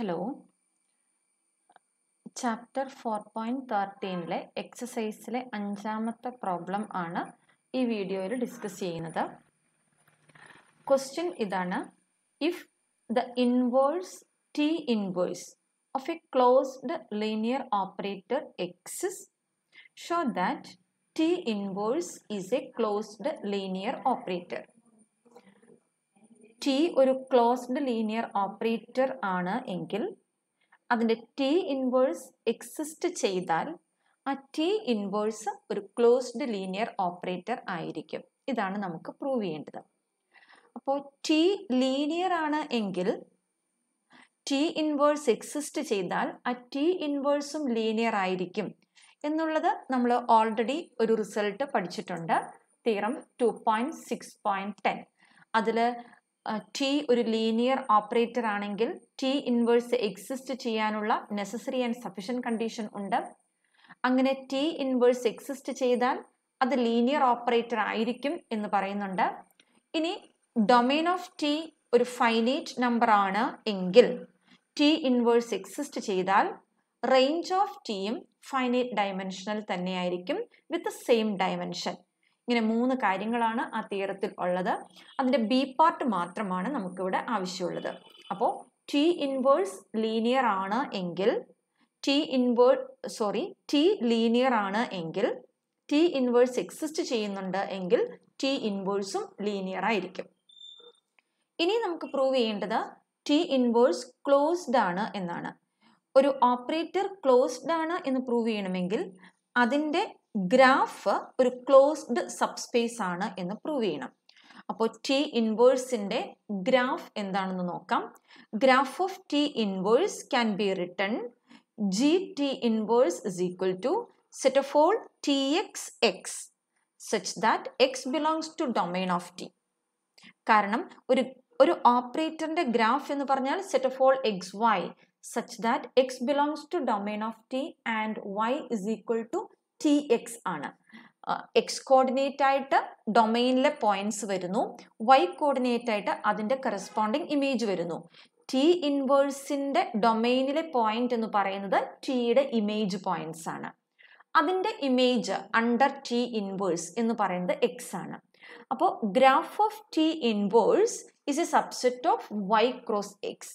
hello chapter four point തേർട്ടീനിലെ എക്സസൈസിലെ അഞ്ചാമത്തെ പ്രോബ്ലം ആണ് ഈ വീഡിയോയിൽ ഡിസ്കസ് ചെയ്യുന്നത് ക്വസ്റ്റ്യൻ ഇതാണ് if the inverse T inverse of a closed linear operator exists show that T inverse is a closed linear operator T ഒരു closed linear operator ആണ് എങ്കിൽ അതിൻ്റെ ടി ഇൻവേഴ്സ് എക്സിസ്റ്റ് ചെയ്താൽ ആ ടി ഇൻവേഴ്സ് ഒരു closed linear operator ആയിരിക്കും ഇതാണ് നമുക്ക് പ്രൂവ് ചെയ്യേണ്ടത് അപ്പോൾ ടി ലീനിയർ ആണ് എങ്കിൽ ടി ഇൻവേഴ്സ് എക്സിസ്റ്റ് ചെയ്താൽ ആ ടി ഇൻവേഴ്സും ലീനിയർ ആയിരിക്കും എന്നുള്ളത് നമ്മൾ ഓൾറെഡി ഒരു റിസൾട്ട് പഠിച്ചിട്ടുണ്ട് theorem two point six point ten അതിൽ ടി ഒരു ലീനിയർ ഓപ്പറേറ്റർ ആണെങ്കിൽ ടി ഇൻവേഴ്സ് എക്സിസ്റ്റ് ചെയ്യാനുള്ള നെസസറി ആൻഡ് സഫിഷ്യൻ കണ്ടീഷൻ ഉണ്ട് അങ്ങനെ ടി ഇൻവേഴ്സ് എക്സിസ്റ്റ് ചെയ്താൽ അത് ലീനിയർ ഓപ്പറേറ്റർ ആയിരിക്കും എന്ന് പറയുന്നുണ്ട് ഇനി ഡൊമൈൻ ഓഫ് ടി ഒരു ഫൈനൈറ്റ് നമ്പർ ആണ് എങ്കിൽ ടി ഇൻവേഴ്സ് എക്സിസ്റ്റ് ചെയ്താൽ റേഞ്ച് ഓഫ് ടിയും ഫൈനൈറ്റ് ഡയമെൻഷനിൽ തന്നെയായിരിക്കും വിത്ത് സെയിം ഡയമെൻഷൻ ഇങ്ങനെ മൂന്ന് കാര്യങ്ങളാണ് ആ തിയറത്തിൽ ഉള്ളത് അതിൻ്റെ ബി പാർട്ട് മാത്രമാണ് നമുക്കിവിടെ ആവശ്യമുള്ളത് അപ്പോൾ ടി ഇൻവേഴ്സ് ലീനിയർ ആണ് എങ്കിൽ ടി ഇൻവേ സോറി ടി ലീനിയർ ആണ് എങ്കിൽ ടി ഇൻവേഴ്സ് എക്സിസ്റ്റ് ചെയ്യുന്നുണ്ട് എങ്കിൽ ടി ഇൻവേഴ്സും ലീനിയർ ആയിരിക്കും ഇനി നമുക്ക് പ്രൂവ് ചെയ്യേണ്ടത് ടി ഇൻവേഴ്സ് ക്ലോസ്ഡ് ആണ് എന്നാണ് ഒരു ഓപ്പറേറ്റർ ക്ലോസ്ഡ് ആണ് എന്ന് പ്രൂവ് ചെയ്യണമെങ്കിൽ അതിൻ്റെ ഗ്രാഫ് ഒരു ക്ലോസ്ഡ് സബ്സ്പേസ് ആണ് എന്ന് പ്രൂവ് ചെയ്യണം അപ്പോൾ ടി ഇൻവേഴ്സിന്റെ ഗ്രാഫ് എന്താണെന്ന് നോക്കാം graph of T inverse can be written G T inverse is equal to set of all T x x such that x belongs to domain of T കാരണം ഒരു ഒരു ഓപ്പറേറ്ററിന്റെ ഗ്രാഫ് എന്ന് പറഞ്ഞാൽ set of all x y such that x belongs to domain of T and y is equal to T x ആണ് x coordinate ആയിട്ട് ഡൊമൈനിലെ points വരുന്നു വൈ കോർഡിനേറ്റ് ആയിട്ട് അതിൻ്റെ കറസ്പോണ്ടിങ് ഇമേജ് വരുന്നു ടി ഇൻവേഴ്സിൻ്റെ ഡൊമൈനിലെ പോയിന്റ് എന്ന് പറയുന്നത് ടിയുടെ ഇമേജ് പോയിന്റ്സ് ആണ് അതിൻ്റെ ഇമേജ് അണ്ടർ ടി ഇൻവേഴ്സ് എന്ന് പറയുന്നത് എക്സ് ആണ് അപ്പോൾ graph of T inverse is a subset of y cross x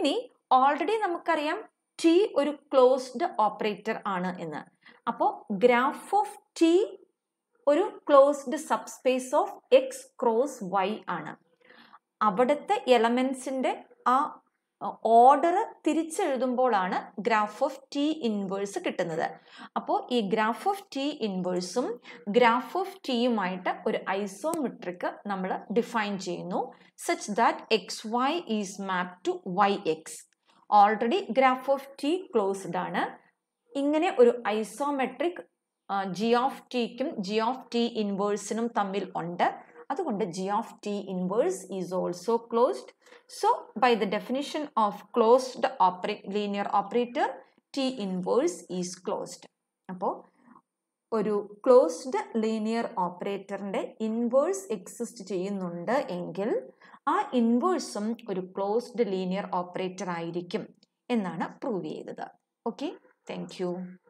ഇനി ഓൾറെഡി നമുക്കറിയാം ടി ഒരു ക്ലോസ്ഡ് ഓപ്പറേറ്റർ ആണ് എന്ന് അപ്പോൾ ഗ്രാഫ് ഓഫ് ടി ഒരു closed subspace of x cross y ആണ് അവിടുത്തെ എലമെൻസിൻ്റെ ആ ഓർഡർ തിരിച്ചെഴുതുമ്പോഴാണ് ഗ്രാഫ് ഓഫ് ടി ഇൻവേഴ്സ് കിട്ടുന്നത് അപ്പോൾ ഈ ഗ്രാഫ് ഓഫ് ടി ഇൻവേഴ്സും ഗ്രാഫ് ഓഫ് ടിയുമായിട്ട് ഒരു ഐസോമെട്രിക് നമ്മൾ ഡിഫൈൻ ചെയ്യുന്നു such that x y is map to y x already graph of T closed ആണ് ഇങ്ങനെ ഒരു ഐസോമെട്രിക് ജി ഓഫ് ടിക്കും ജി ഓഫ് ടി ഇൻവേഴ്സിനും തമ്മിൽ ഉണ്ട് അതുകൊണ്ട് G of T inverse is also closed so by the definition of closed ഓപ്പറേ linear operator T inverse is closed അപ്പോൾ ഒരു ക്ലോസ്ഡ് ലീനിയർ ഓപ്പറേറ്ററിൻ്റെ ഇൻവേഴ്സ് എക്സിസ്റ്റ് ചെയ്യുന്നുണ്ട് എങ്കിൽ ആ ഇൻവേഴ്സും ഒരു ക്ലോസ്ഡ് ലീനിയർ ഓപ്പറേറ്റർ ആയിരിക്കും എന്നാണ് പ്രൂവ് ചെയ്തത് ഓക്കെ താങ്ക്